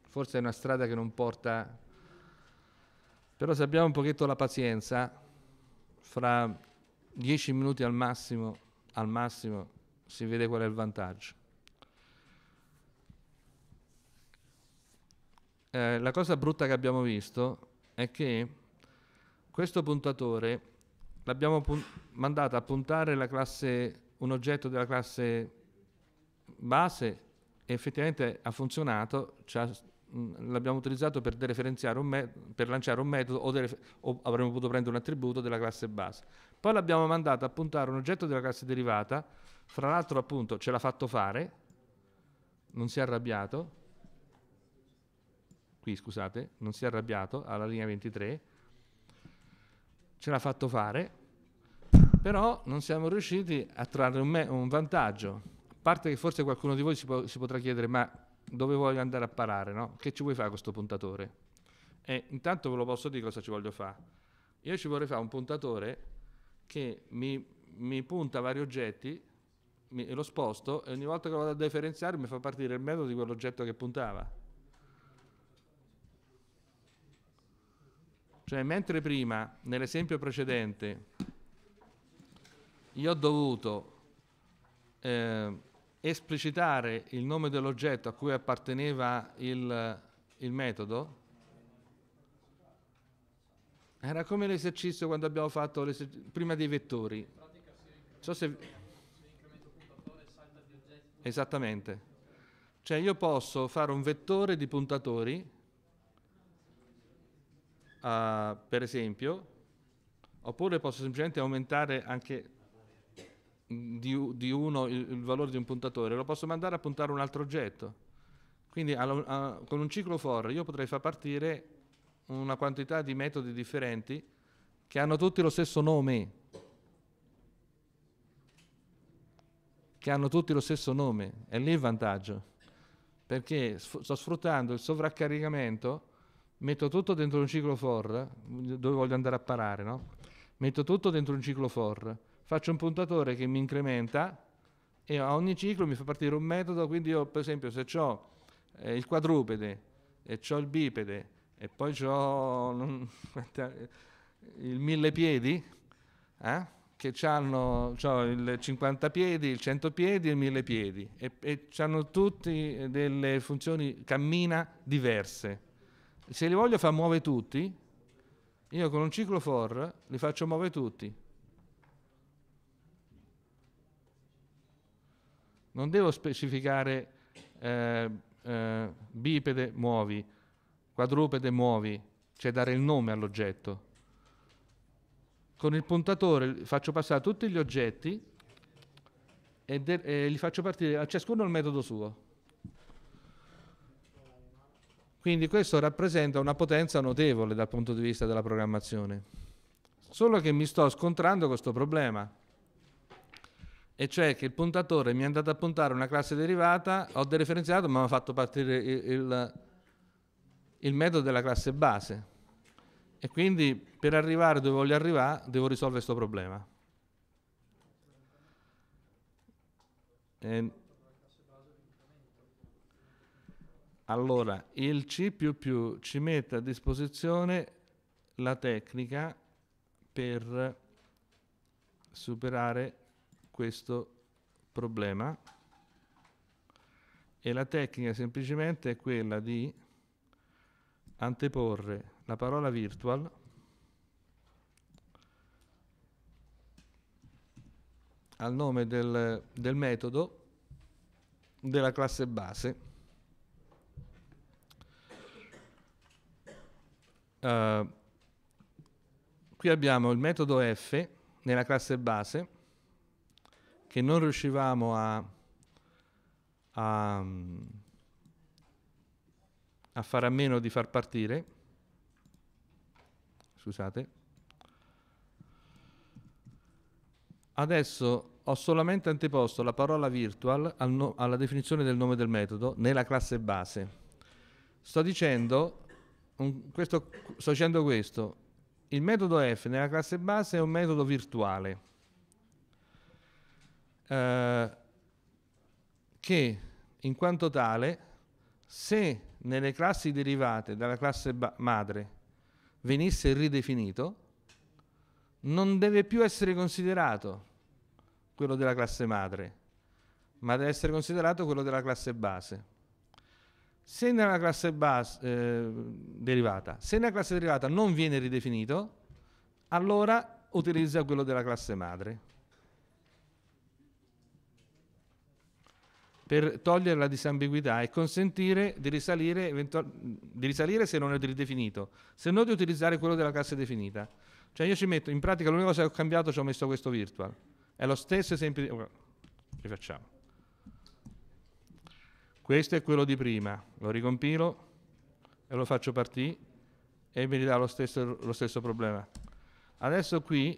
forse è una strada che non porta... Però se abbiamo un pochetto la pazienza, fra dieci minuti al massimo al massimo si vede qual è il vantaggio. Eh, la cosa brutta che abbiamo visto è che questo puntatore l'abbiamo pun- mandato a puntare classe, un oggetto della classe base e effettivamente ha funzionato, cioè, mh, l'abbiamo utilizzato per, me- per, lanciare un metodo o, def- o avremmo potuto prendere un attributo della classe base. Poi l'abbiamo mandato a puntare un oggetto della classe derivata, fra l'altro appunto ce l'ha fatto fare, non si è arrabbiato, qui scusate, non si è arrabbiato, alla linea 23, ce l'ha fatto fare, però non siamo riusciti a trarre un, un, vantaggio. A parte che forse qualcuno di voi si, po si potrà chiedere, ma dove voglio andare a parare? No? Che ci vuoi fare con questo puntatore? E intanto ve lo posso dire cosa ci voglio fare. Io ci vorrei fare un puntatore che mi, mi punta vari oggetti mi, e lo sposto e ogni volta che lo vado a differenziare mi fa partire il metodo di quell'oggetto che puntava. Cioè, mentre prima, nell'esempio precedente, io ho dovuto eh, esplicitare il nome dell'oggetto a cui apparteneva il, il metodo, era come l'esercizio quando abbiamo fatto prima dei vettori. In So se... Esattamente. Cioè io posso fare un vettore di puntatori, uh, per esempio, oppure posso semplicemente aumentare anche di, di uno il, il, valore di un puntatore, lo posso mandare a puntare un altro oggetto. Quindi alla, a, con un ciclo for io potrei far partire una quantità di metodi differenti che hanno tutti lo stesso nome, che hanno tutti lo stesso nome, è lì il vantaggio, perché sto sfruttando il sovraccaricamento, metto tutto dentro un ciclo for, dove voglio andare a parare, no? Metto tutto dentro un ciclo for, faccio un puntatore che mi incrementa e a ogni ciclo mi fa partire un metodo, quindi io per esempio se ho eh, il quadrupede e ho il bipede e poi ho non, il mille piedi, eh? che hanno il 50 piedi, il 100 piedi e il mille piedi. E, e hanno tutti delle funzioni cammina diverse. Se li voglio far muovere tutti, io con un ciclo for li faccio muovere tutti. Non devo specificare eh, eh, bipede muovi, quadrupede muovi, cioè dare il nome all'oggetto. Con il puntatore faccio passare tutti gli oggetti e, e li faccio partire a ciascuno il metodo suo. Quindi questo rappresenta una potenza notevole dal punto di vista della programmazione. Solo che mi sto scontrando con questo problema. E cioè che il puntatore mi è andato a puntare una classe derivata, ho dereferenziato ma mi ha fatto partire il, il il metodo della classe base e quindi per arrivare dove voglio arrivare devo risolvere questo problema. E allora, il C++ ci mette a disposizione la tecnica per superare questo problema e la tecnica semplicemente è quella di anteporre la parola virtual al nome del, del metodo della classe base. Uh, qui abbiamo il metodo f nella classe base che non riuscivamo a, a a fare a meno di far partire, scusate, adesso ho solamente anteposto la parola virtual al no- alla definizione del nome del metodo nella classe base. Sto dicendo, un, questo, sto dicendo questo, il metodo f nella classe base è un metodo virtuale eh, che in quanto tale se nelle classi derivate dalla classe madre venisse ridefinito, non deve più essere considerato quello della classe madre, ma deve essere considerato quello della classe base. Se nella classe base, eh, derivata, se nella classe derivata non viene ridefinito, allora utilizza quello della classe madre. per togliere la disambiguità e consentire di risalire, eventual- di risalire se non è ridefinito, se no di utilizzare quello della classe definita. Cioè io ci metto, in pratica l'unica cosa che ho cambiato ci ho messo questo virtual. È lo stesso esempio di... Rifacciamo. Questo è quello di prima, lo ricompilo e lo faccio partire e mi ridà lo stesso, lo stesso problema. Adesso qui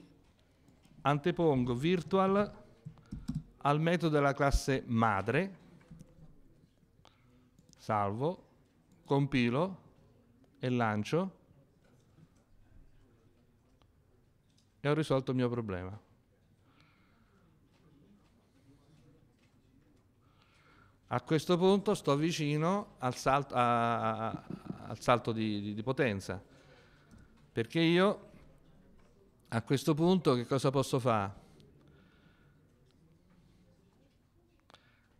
antepongo virtual al metodo della classe madre salvo, compilo e lancio e ho risolto il mio problema. A questo punto sto vicino al salto, a, a, al salto di, di, di potenza, perché io a questo punto che cosa posso fare?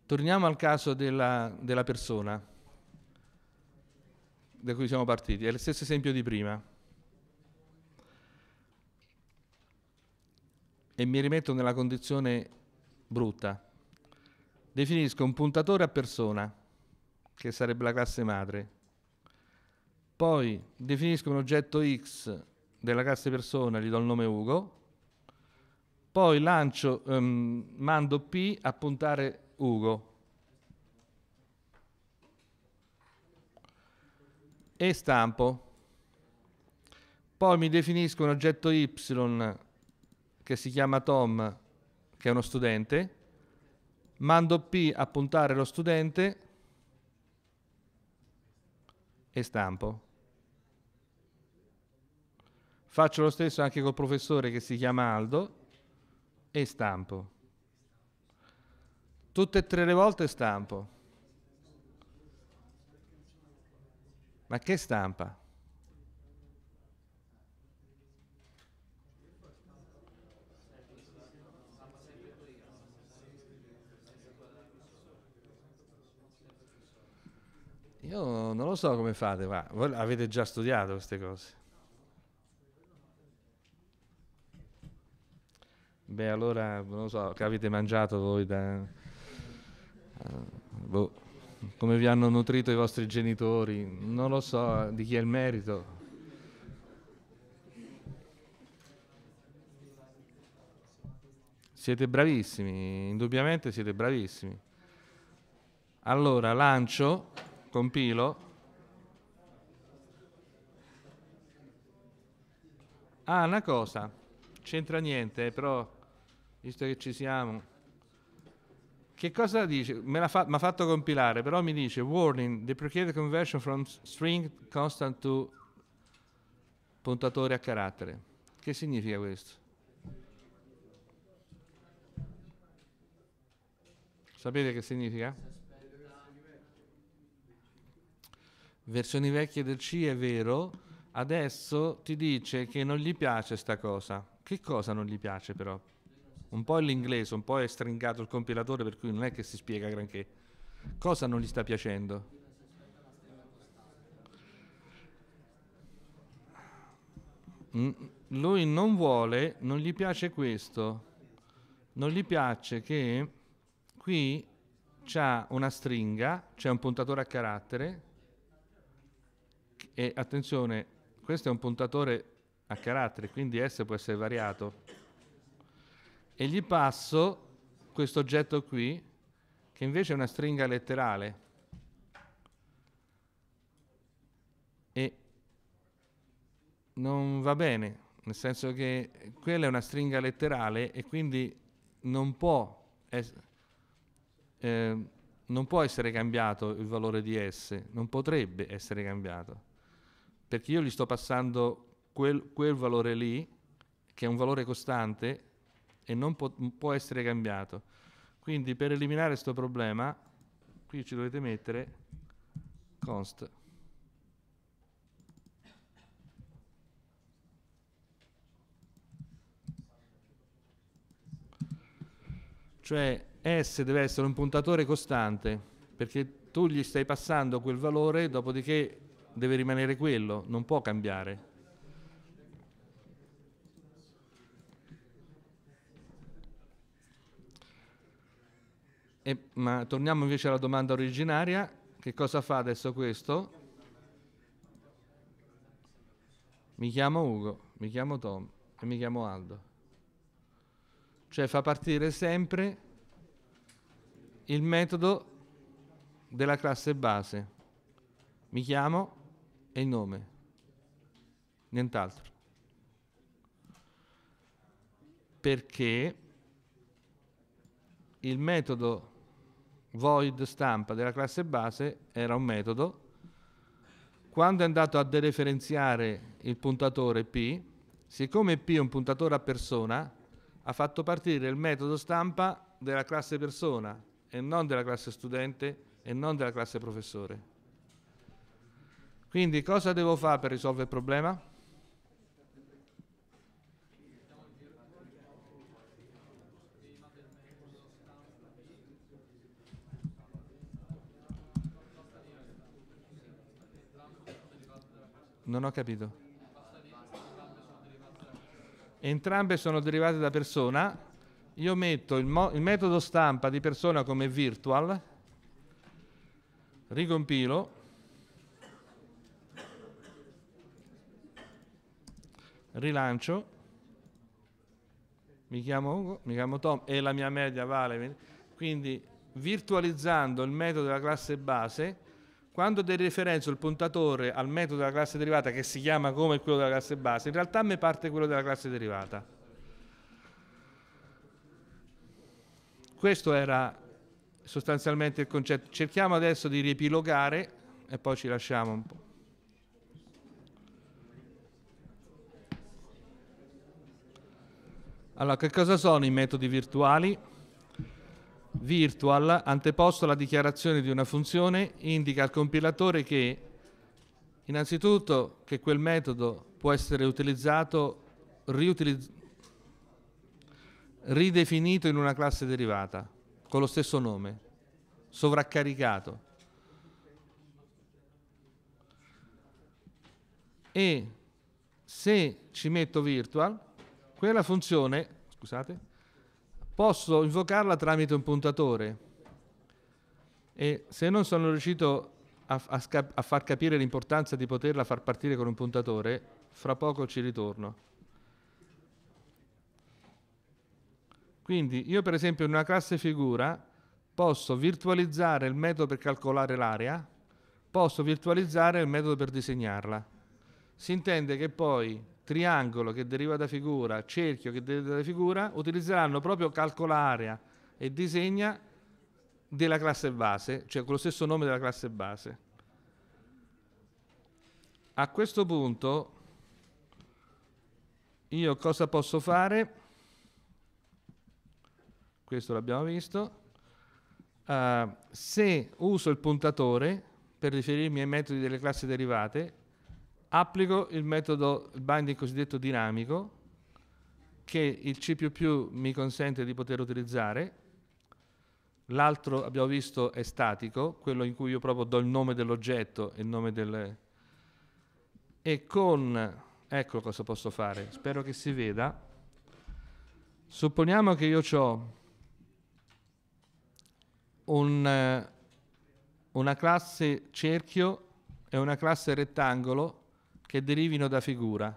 Torniamo al caso della, della persona da cui siamo partiti, è lo stesso esempio di prima. E mi rimetto nella condizione brutta. Definisco un puntatore a persona, che sarebbe la classe madre. Poi definisco un oggetto X della classe persona, gli do il nome Ugo. Poi lancio, um, mando P a puntare Ugo, e stampo. Poi mi definisco un oggetto Y che si chiama Tom, che è uno studente, mando P a puntare lo studente e stampo. Faccio lo stesso anche col professore che si chiama Aldo e stampo. Tutte e tre le volte stampo. Ma che stampa? Io non lo so come fate, ma voi avete già studiato queste cose. Beh, allora, non lo so, che avete mangiato voi da... Uh, boh come vi hanno nutrito i vostri genitori, non lo so di chi è il merito. Siete bravissimi, indubbiamente siete bravissimi. Allora lancio, compilo. Ah, una cosa, c'entra niente, però, visto che ci siamo... Che cosa dice? Mi ha fa- fatto compilare, però mi dice warning, deprecated conversion from string constant to puntatore a carattere. Che significa questo? Sapete che significa? Versioni vecchie del C è vero, adesso ti dice che non gli piace sta cosa. Che cosa non gli piace però? un po' è l'inglese, un po' è stringato il compilatore per cui non è che si spiega granché. Cosa non gli sta piacendo? Mm, lui non vuole, non gli piace questo, non gli piace che qui c'è una stringa, c'è un puntatore a carattere e attenzione, questo è un puntatore a carattere, quindi S può essere variato e gli passo questo oggetto qui, che invece è una stringa letterale. E non va bene, nel senso che quella è una stringa letterale e quindi non può, es- eh, non può essere cambiato il valore di S, non potrebbe essere cambiato, perché io gli sto passando quel, quel valore lì, che è un valore costante, e non può, può essere cambiato. Quindi per eliminare questo problema, qui ci dovete mettere const. Cioè S deve essere un puntatore costante, perché tu gli stai passando quel valore, dopodiché deve rimanere quello, non può cambiare. E, ma torniamo invece alla domanda originaria, che cosa fa adesso questo? Mi chiamo Ugo, mi chiamo Tom e mi chiamo Aldo. Cioè fa partire sempre il metodo della classe base. Mi chiamo e il nome, nient'altro. Perché il metodo void stampa della classe base era un metodo. Quando è andato a dereferenziare il puntatore P, siccome P è un puntatore a persona, ha fatto partire il metodo stampa della classe persona e non della classe studente e non della classe professore. Quindi cosa devo fare per risolvere il problema? Non ho capito. Entrambe sono derivate da persona. Io metto il, mo- il metodo stampa di persona come virtual, ricompilo. rilancio, mi chiamo Ugo, mi chiamo Tom e la mia media vale. Quindi virtualizzando il metodo della classe base quando dereferenzo il puntatore al metodo della classe derivata che si chiama come quello della classe base, in realtà a me parte quello della classe derivata. Questo era sostanzialmente il concetto. Cerchiamo adesso di riepilogare e poi ci lasciamo un po'. Allora, che cosa sono i metodi virtuali? virtual anteposto alla dichiarazione di una funzione indica al compilatore che innanzitutto che quel metodo può essere utilizzato ridefinito in una classe derivata con lo stesso nome, sovraccaricato. E se ci metto virtual, quella funzione, scusate, posso invocarla tramite un puntatore. E se non sono riuscito a, a, sca- a far capire l'importanza di poterla far partire con un puntatore, fra poco ci ritorno. Quindi io per esempio in una classe figura posso virtualizzare il metodo per calcolare l'area, posso virtualizzare il metodo per disegnarla. Si intende che poi triangolo che deriva da figura, cerchio che deriva da figura, utilizzeranno proprio calcolarea e disegna della classe base, cioè con lo stesso nome della classe base. A questo punto io cosa posso fare? Questo l'abbiamo visto. Uh, se uso il puntatore per riferirmi ai metodi delle classi derivate, applico il metodo il binding cosiddetto dinamico che il C++ mi consente di poter utilizzare, l'altro abbiamo visto è statico, quello in cui io proprio do il nome dell'oggetto e il nome del... E con... ecco cosa posso fare, spero che si veda. Supponiamo che io ho un, una classe cerchio e una classe rettangolo che derivino da figura.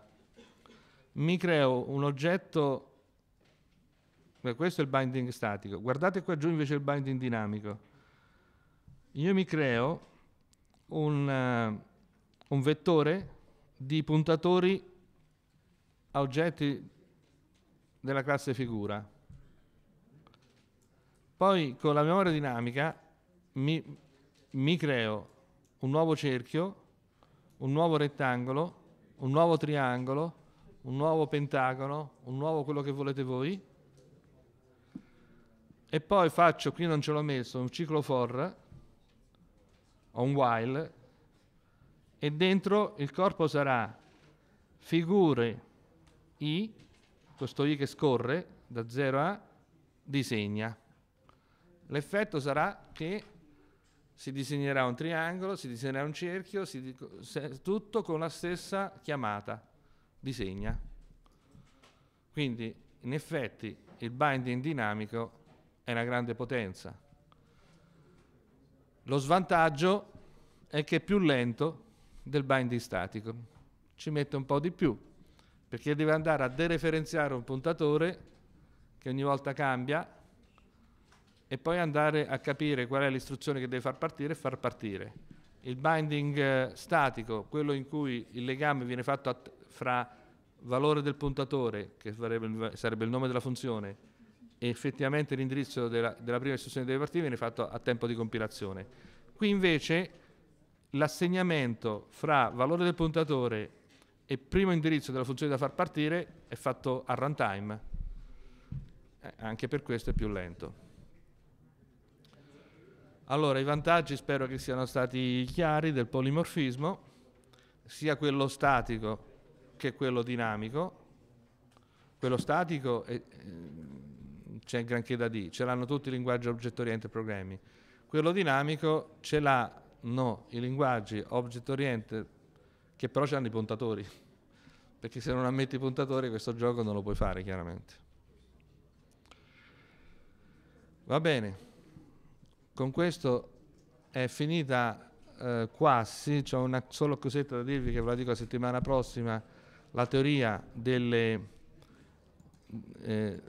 Mi creo un oggetto, questo è il binding statico, guardate qua giù invece il binding dinamico. Io mi creo un, uh, un vettore di puntatori a oggetti della classe figura. Poi con la memoria dinamica mi, mi creo un nuovo cerchio un nuovo rettangolo, un nuovo triangolo, un nuovo pentagono, un nuovo quello che volete voi, e poi faccio, qui non ce l'ho messo, un ciclo for o un while, e dentro il corpo sarà figure i, questo i che scorre da 0 a disegna. L'effetto sarà che si disegnerà un triangolo, si disegnerà un cerchio, di... tutto con la stessa chiamata, disegna. Quindi in effetti il binding dinamico è una grande potenza. Lo svantaggio è che è più lento del binding statico, ci mette un po' di più, perché deve andare a dereferenziare un puntatore che ogni volta cambia e poi andare a capire qual è l'istruzione che deve far partire e far partire. Il binding eh, statico, quello in cui il legame viene fatto fra valore del puntatore, che sarebbe il nome della funzione, e effettivamente l'indirizzo della, della, prima istruzione che deve partire, viene fatto a tempo di compilazione. Qui invece l'assegnamento fra valore del puntatore e primo indirizzo della funzione da far partire è fatto a runtime, eh, anche per questo è più lento. Allora, i vantaggi spero che siano stati chiari del polimorfismo, sia quello statico che quello dinamico. Quello statico eh, c'è granché da dire, ce l'hanno tutti i linguaggi oggetto-oriente programmi. Quello dinamico ce l'hanno i linguaggi oggetto-oriente che però hanno i puntatori, perché se non ammetti i puntatori questo gioco non lo puoi fare chiaramente. Va bene. Con questo è finita eh, quasi, c'è una solo cosetta da dirvi che ve la dico la settimana prossima, la teoria delle, eh,